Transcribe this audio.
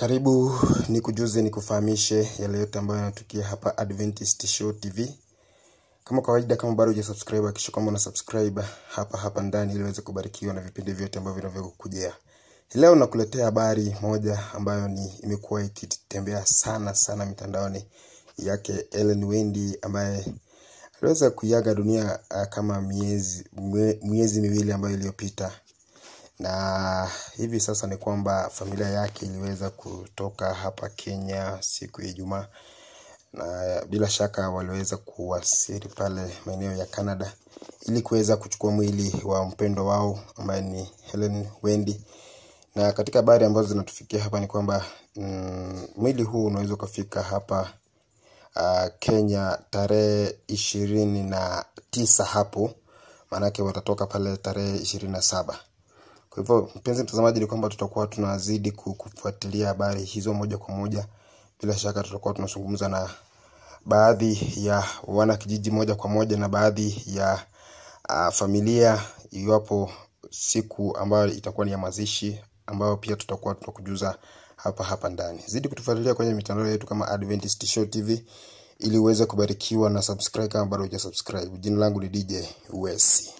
Karibu ni kujuze ni kufahamishe yale yote ambayo yanatukia hapa Adventist Show TV. Kama kawaida, kama bado hujasubscribe, hakikisha kwamba una subscribe hapa hapa ndani ili uweze kubarikiwa na vipindi vyote ambavyo vinavyokujia. Leo nakuletea habari moja ambayo ni imekuwa ikitembea sana sana mitandaoni yake Ellen wendy ambaye aliweza kuiaga dunia ah, kama miezi, mwe, miezi miwili ambayo iliyopita na hivi sasa ni kwamba familia yake iliweza kutoka hapa Kenya siku ya Ijumaa na bila shaka waliweza kuwasili pale maeneo ya Canada ili kuweza kuchukua mwili wa mpendo wao ambaye ni Helen Wendy. Na katika habari ambazo zinatufikia hapa ni kwamba mm, mwili huu unaweza ukafika hapa uh, Kenya tarehe ishirini na tisa hapo, maanake watatoka pale tarehe ishirini na saba kwa hivyo mpenzi mtazamaji, ni kwamba tutakuwa tunazidi kufuatilia habari hizo moja kwa moja. Bila shaka tutakuwa tunazungumza na baadhi ya wanakijiji moja kwa moja na baadhi ya uh, familia iwapo siku ambayo itakuwa ni ya mazishi ambayo pia tutakuwa tunakujuza hapa hapa ndani. Zidi kutufuatilia kwenye mitandao yetu kama Adventist Show TV ili uweze kubarikiwa na subscribe kama bado hujasubscribe. Jina langu ni DJ Wesi.